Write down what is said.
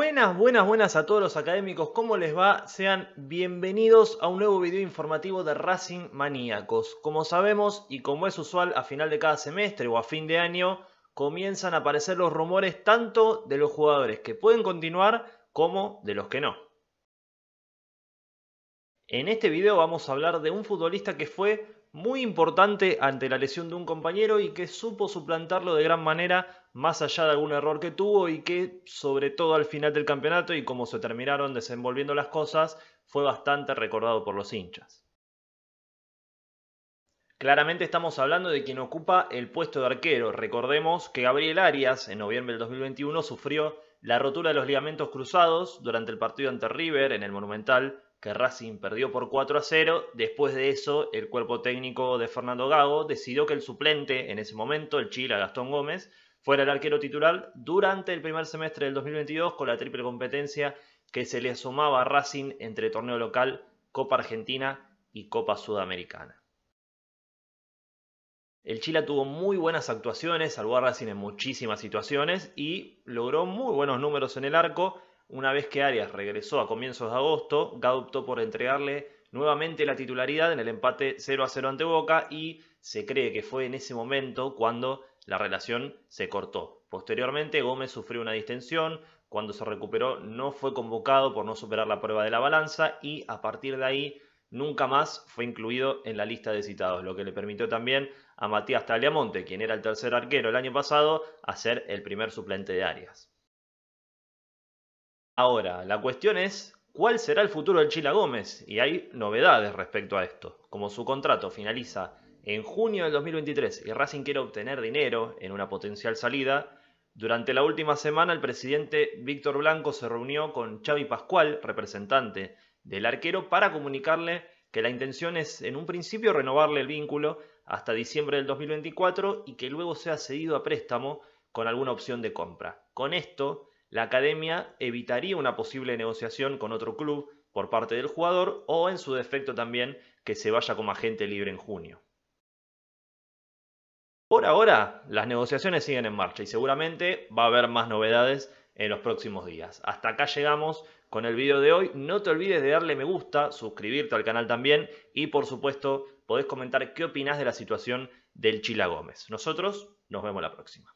Buenas, buenas, buenas a todos los académicos, ¿cómo les va? Sean bienvenidos a un nuevo video informativo de Racing Maníacos. Como sabemos y como es usual, a final de cada semestre o a fin de año comienzan a aparecer los rumores tanto de los jugadores que pueden continuar como de los que no. En este video vamos a hablar de un futbolista que fue muy importante ante la lesión de un compañero y que supo suplantarlo de gran manera más allá de algún error que tuvo y que sobre todo al final del campeonato y como se terminaron desenvolviendo las cosas fue bastante recordado por los hinchas. Claramente estamos hablando de quien ocupa el puesto de arquero. Recordemos que Gabriel Arias en noviembre del 2021 sufrió la rotura de los ligamentos cruzados durante el partido ante River en el Monumental que Racing perdió por 4 a 0. Después de eso, el cuerpo técnico de Fernando Gago decidió que el suplente en ese momento, el Chila Gastón Gómez, fuera el arquero titular durante el primer semestre del 2022 con la triple competencia que se le asomaba a Racing entre torneo local, Copa Argentina y Copa Sudamericana. El Chila tuvo muy buenas actuaciones, salvó a Racing en muchísimas situaciones y logró muy buenos números en el arco, una vez que Arias regresó a comienzos de agosto, Gado optó por entregarle nuevamente la titularidad en el empate 0 a 0 ante Boca y se cree que fue en ese momento cuando la relación se cortó. Posteriormente Gómez sufrió una distensión, cuando se recuperó no fue convocado por no superar la prueba de la balanza y a partir de ahí nunca más fue incluido en la lista de citados, lo que le permitió también a Matías Taliamonte, quien era el tercer arquero el año pasado, a ser el primer suplente de Arias. Ahora, la cuestión es cuál será el futuro del Chila Gómez y hay novedades respecto a esto. Como su contrato finaliza en junio del 2023 y Racing quiere obtener dinero en una potencial salida, durante la última semana el presidente Víctor Blanco se reunió con Xavi Pascual, representante del arquero, para comunicarle que la intención es en un principio renovarle el vínculo hasta diciembre del 2024 y que luego sea cedido a préstamo con alguna opción de compra. Con esto, la academia evitaría una posible negociación con otro club por parte del jugador o en su defecto también que se vaya como agente libre en junio. Por ahora, las negociaciones siguen en marcha y seguramente va a haber más novedades en los próximos días. Hasta acá llegamos con el video de hoy. No te olvides de darle me gusta, suscribirte al canal también y por supuesto podés comentar qué opinás de la situación del Chila Gómez. Nosotros nos vemos la próxima.